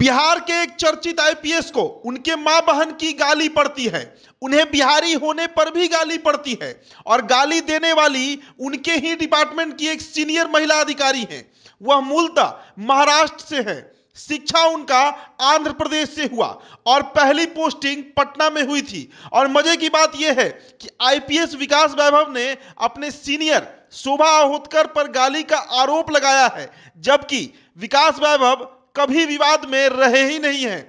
बिहार के एक चर्चित आईपीएस को उनके मां बहन की गाली पड़ती है उन्हें बिहारी होने पर भी गाली पड़ती है और गाली देने वाली उनके ही डिपार्टमेंट की एक सीनियर महिला अधिकारी हैं वह मूलतः महाराष्ट्र से है शिक्षा उनका आंध्र प्रदेश से हुआ और पहली पोस्टिंग पटना में हुई थी और मजे की बात यह है कि आईपीएस विकास वैभव ने अपने सीनियर शोभा आहोतकर पर गाली का आरोप लगाया है जबकि विकास वैभव कभी विवाद में रहे ही नहीं हैं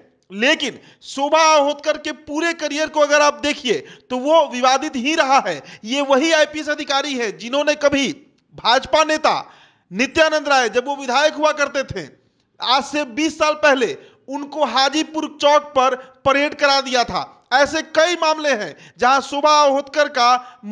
लेकिन शोभा होतकर के पूरे करियर को अगर आप देखिए तो वो विवादित ही रहा है ये वही आईपीएस अधिकारी है जिन्होंने कभी भाजपा नेता नित्यानंद राय जब वो विधायक हुआ करते थे आज से 20 साल पहले उनको हाजीपुर चौक पर परेड करा दिया था ऐसे कई मामले हैं जहां शोभा होतकर का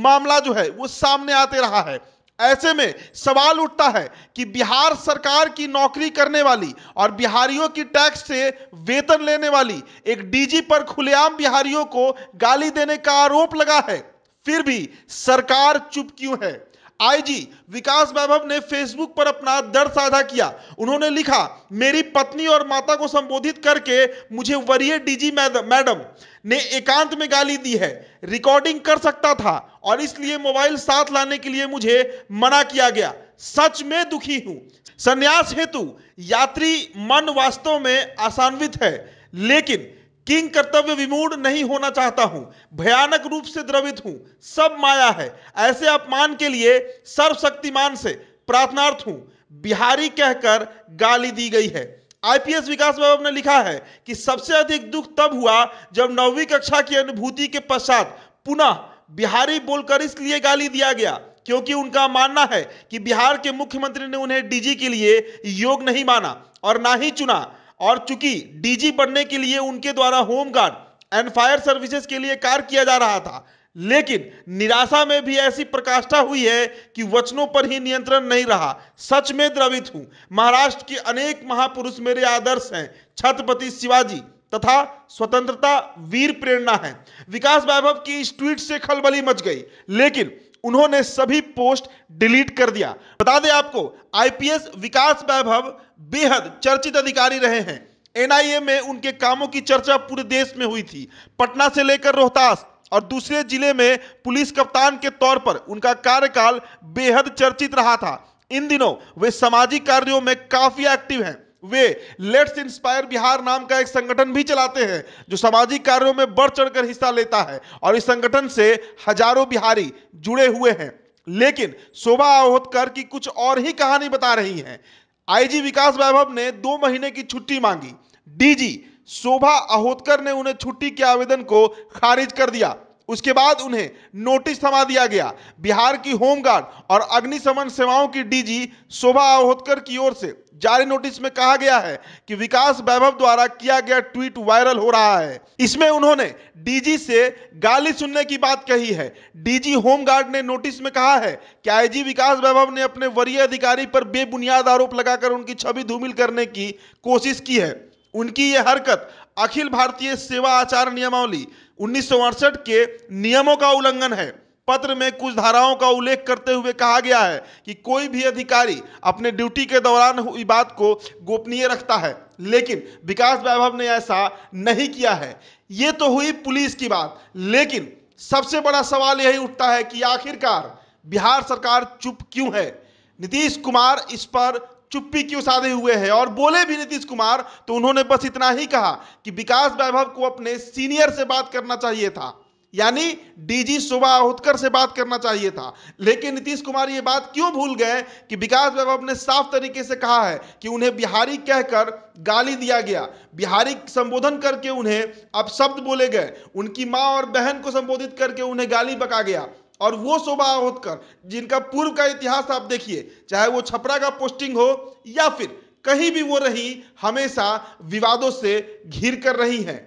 मामला जो है वो सामने आते रहा है ऐसे में सवाल उठता है कि बिहार सरकार की नौकरी करने वाली और बिहारियों की टैक्स से वेतन लेने वाली एक डीजी पर खुलेआम बिहारियों को गाली देने का आरोप लगा है फिर भी सरकार चुप क्यों है आईजी विकास वैभव ने फेसबुक पर अपना दर्द साझा किया उन्होंने लिखा मेरी पत्नी और माता को संबोधित करके मुझे वरीय डीजी मैडम ने एकांत में गाली दी है रिकॉर्डिंग कर सकता था और इसलिए मोबाइल साथ लाने के लिए मुझे मना किया गया सच में दुखी हूं संन्यास हेतु यात्री मन वास्तव में आसान्वित है लेकिन किंग कर्तव्य विमूढ़ नहीं होना चाहता हूं भयानक रूप से द्रवित हूं सब माया है ऐसे अपमान के लिए सर्वशक्तिमान से प्रार्थनार्थ हूं बिहारी कहकर गाली दी गई है आईपीएस विकास बाबू ने लिखा है कि सबसे अधिक दुख तब हुआ जब नौवीं कक्षा की अनुभूति के पश्चात पुनः बिहारी बोलकर इसलिए गाली दिया गया क्योंकि उनका मानना है कि बिहार के मुख्यमंत्री ने उन्हें डीजी के लिए योग नहीं माना और ना ही चुना और चूंकि डीजी बनने के लिए उनके द्वारा होमगार्ड एंड फायर सर्विसेज के लिए कार्य किया जा रहा था लेकिन निराशा में भी ऐसी प्रकाष्ठा हुई है कि वचनों पर ही नियंत्रण नहीं रहा सच में द्रवित हूं महाराष्ट्र के अनेक महापुरुष मेरे आदर्श हैं छत्रपति शिवाजी तथा स्वतंत्रता वीर प्रेरणा है विकास वैभव की इस ट्वीट से खलबली मच गई लेकिन उन्होंने सभी पोस्ट डिलीट कर दिया बता दें आपको आईपीएस विकास वैभव बेहद चर्चित अधिकारी रहे हैं एनआईए में उनके कामों की चर्चा पूरे देश में हुई थी पटना से लेकर रोहतास और दूसरे जिले में पुलिस कप्तान के तौर पर उनका कार्यकाल बेहद चर्चित रहा था इन दिनों वे सामाजिक कार्यों में काफी एक्टिव हैं वे लेट्स इंस्पायर बिहार नाम का एक संगठन भी चलाते हैं जो सामाजिक कार्यों में बढ़ चढ़कर हिस्सा लेता है और इस संगठन से हजारों बिहारी जुड़े हुए हैं लेकिन शोभा आहोतकर की कुछ और ही कहानी बता रही हैं आईजी विकास वैभव ने दो महीने की छुट्टी मांगी डीजी शोभा अहोतकर ने उन्हें छुट्टी के आवेदन को खारिज कर दिया उसके बाद उन्हें नोटिस थमा दिया गया बिहार की होमगार्ड और अग्निशमन सेवाओं की डीजी शोभा अहोतकर की ओर से जारी नोटिस में कहा गया है कि विकास वैभव द्वारा किया गया ट्वीट वायरल हो रहा है इसमें उन्होंने डीजी से गाली सुनने की बात कही है डीजी होमगार्ड ने नोटिस में कहा है कि आईजी विकास वैभव ने अपने वरीय अधिकारी पर बेबुनियाद आरोप लगाकर उनकी छवि धूमिल करने की कोशिश की है उनकी यह हरकत अखिल भारतीय सेवा आचार नियमावली उन्नीस के नियमों का उल्लंघन है पत्र में कुछ धाराओं का उल्लेख करते हुए कहा गया है कि कोई भी अधिकारी अपने ड्यूटी के दौरान हुई बात को गोपनीय रखता है लेकिन विकास वैभव ने ऐसा नहीं किया है ये तो हुई पुलिस की बात लेकिन सबसे बड़ा सवाल यही उठता है कि आखिरकार बिहार सरकार चुप क्यों है नीतीश कुमार इस पर चुप्पी क्यों साधे हुए हैं और बोले भी नीतीश कुमार तो उन्होंने बस इतना ही कहा कि विकास वैभव को अपने सीनियर से बात करना चाहिए था यानी डीजी शोभा होतकर से बात करना चाहिए था लेकिन नीतीश कुमार ये बात क्यों भूल गए कि विकास वैभव ने साफ तरीके से कहा है कि उन्हें बिहारी कहकर गाली दिया गया बिहारी संबोधन करके उन्हें अपशब्द बोले गए उनकी माँ और बहन को संबोधित करके उन्हें गाली बका गया और वो शोभा होकर जिनका पूर्व का इतिहास आप देखिए चाहे वो छपरा का पोस्टिंग हो या फिर कहीं भी वो रही हमेशा विवादों से घिर कर रही हैं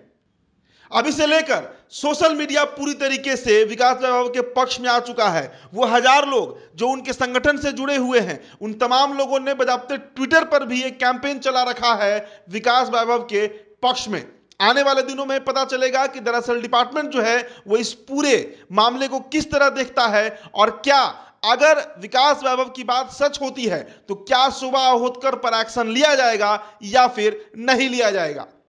अभी से लेकर सोशल मीडिया पूरी तरीके से विकास बाबू के पक्ष में आ चुका है वो हजार लोग जो उनके संगठन से जुड़े हुए हैं उन तमाम लोगों ने बजाबते ट्विटर पर भी एक कैंपेन चला रखा है विकास वैभव के पक्ष में आने वाले दिनों में पता चलेगा कि दरअसल डिपार्टमेंट जो है वो इस पूरे मामले को किस तरह देखता है और क्या अगर विकास वैभव की बात सच होती है तो क्या सुबह होकर पर एक्शन लिया जाएगा या फिर नहीं लिया जाएगा